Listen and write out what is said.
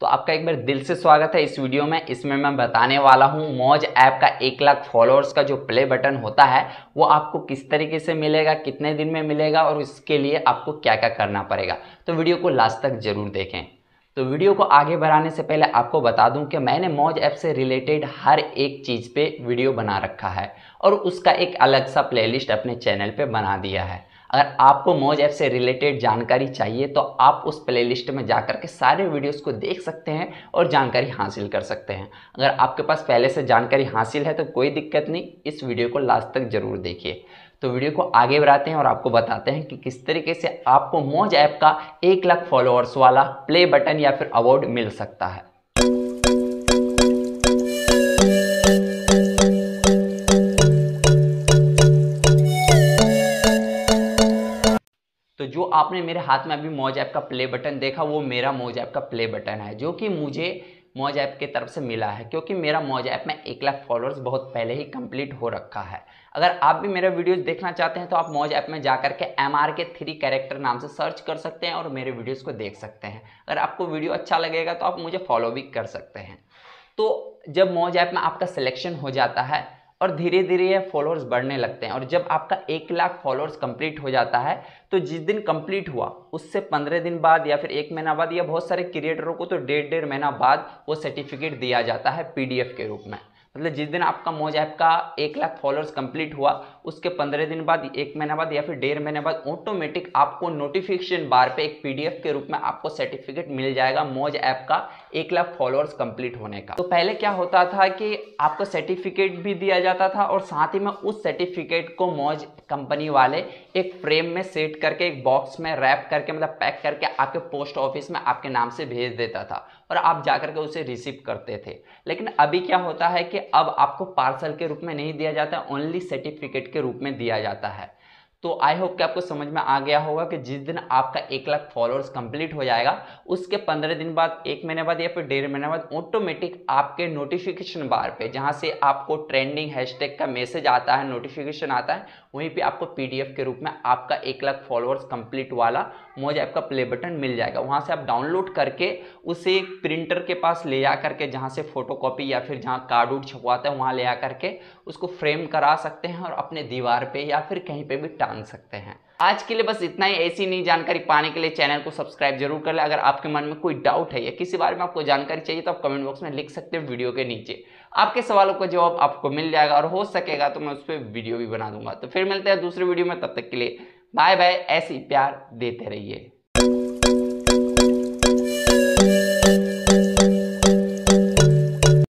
तो आपका एक बार दिल से स्वागत है इस वीडियो में इसमें मैं बताने वाला हूँ मौज ऐप का एक लाख फॉलोअर्स का जो प्ले बटन होता है वो आपको किस तरीके से मिलेगा कितने दिन में मिलेगा और इसके लिए आपको क्या क्या करना पड़ेगा तो वीडियो को लास्ट तक ज़रूर देखें तो वीडियो को आगे बढ़ाने से पहले आपको बता दूं कि मैंने मौज ऐप से रिलेटेड हर एक चीज़ पे वीडियो बना रखा है और उसका एक अलग सा प्लेलिस्ट अपने चैनल पे बना दिया है अगर आपको मौज ऐप से रिलेटेड जानकारी चाहिए तो आप उस प्लेलिस्ट में जाकर के सारे वीडियोस को देख सकते हैं और जानकारी हासिल कर सकते हैं अगर आपके पास पहले से जानकारी हासिल है तो कोई दिक्कत नहीं इस वीडियो को लास्ट तक ज़रूर देखिए तो वीडियो को आगे बढ़ाते हैं और आपको बताते हैं कि किस तरीके से आपको मौज ऐप का एक लाख फॉलोअर्स वाला प्ले बटन या फिर अवार्ड मिल सकता है जो आपने मेरे हाथ में अभी मौज ऐप का प्ले बटन देखा वो मेरा मौज ऐप का प्ले बटन है जो कि मुझे मौज ऐप की तरफ से मिला है क्योंकि मेरा मौज ऐप में एक लाख फॉलोअर्स बहुत पहले ही कंप्लीट हो रखा है अगर आप भी मेरे वीडियोस देखना चाहते हैं तो आप मौज ऐप में जाकर के M R K three character नाम से सर्च कर सकते हैं और मेरे वीडियोस को देख सकते हैं अगर आपको वीडियो अच्छा लगेगा तो आप मुझे फॉलो भी कर सकते हैं तो जब मौज ऐप में आपका सिलेक्शन हो जाता है और धीरे धीरे ये फॉलोअर्स बढ़ने लगते हैं और जब आपका एक लाख फॉलोअर्स कंप्लीट हो जाता है तो जिस दिन कंप्लीट हुआ उससे पंद्रह दिन बाद या फिर एक महीना बाद या बहुत सारे क्रिएटरों को तो डेढ़ डेढ़ महीना बाद वो सर्टिफिकेट दिया जाता है पीडीएफ के रूप में मतलब जिस दिन आपका मोज ऐप का एक लाख फॉलोअर्स कंप्लीट हुआ उसके पंद्रह दिन बाद एक महीना बाद या फिर डेढ़ महीने बाद ऑटोमेटिक आपको नोटिफिकेशन बार पे एक पीडीएफ के रूप में आपको सर्टिफिकेट मिल जाएगा मोज ऐप का एक लाख फॉलोअर्स कंप्लीट होने का तो पहले क्या होता था कि आपको सर्टिफिकेट भी दिया जाता था और साथ ही में उस सर्टिफिकेट को मोज कंपनी वाले एक फ्रेम में सेट करके एक बॉक्स में रैप करके मतलब पैक करके आपके पोस्ट ऑफिस में आपके नाम से भेज देता था और आप जाकर के उसे रिसीव करते थे लेकिन अभी क्या होता है कि अब आपको पार्सल के रूप में नहीं दिया जाता ओनली सर्टिफिकेट के रूप में दिया जाता है तो आई होप कि आपको समझ में आ गया होगा कि जिस दिन आपका एक लाख फॉलोअर्स कंप्लीट हो जाएगा उसके पंद्रह दिन बाद एक महीने बाद या फिर डेढ़ महीने बाद ऑटोमेटिक आपके नोटिफिकेशन बार पे जहाँ से आपको ट्रेंडिंग हैशटैग का मैसेज आता है नोटिफिकेशन आता है वहीं पे आपको पीडीएफ के रूप में आपका एक लाख फॉलोअर्स कंप्लीट वाला मोज ऐप का प्ले बटन मिल जाएगा वहाँ से आप डाउनलोड करके उसे प्रिंटर के पास ले जा करके जहाँ से फोटो या फिर जहाँ कार्ड उड छपवाता है वहाँ ले जा करके उसको फ्रेम करा सकते हैं और अपने दीवार पर या फिर कहीं पर भी जान सकते हैं आज के लिए बस इतना ही ऐसी नई जानकारी पाने के लिए चैनल को सब्सक्राइब जरूर कर ले अगर आपके मन में कोई डाउट है या किसी बारे में आपको जानकारी चाहिए तो आप कमेंट बॉक्स में लिख सकते हैं वीडियो के नीचे आपके सवालों का जवाब आपको मिल जाएगा और हो सकेगा तो मैं उस पर वीडियो भी बना दूंगा तो फिर मिलते हैं दूसरे वीडियो में तब तक के लिए बाय बाय ऐसे प्यार देते रहिए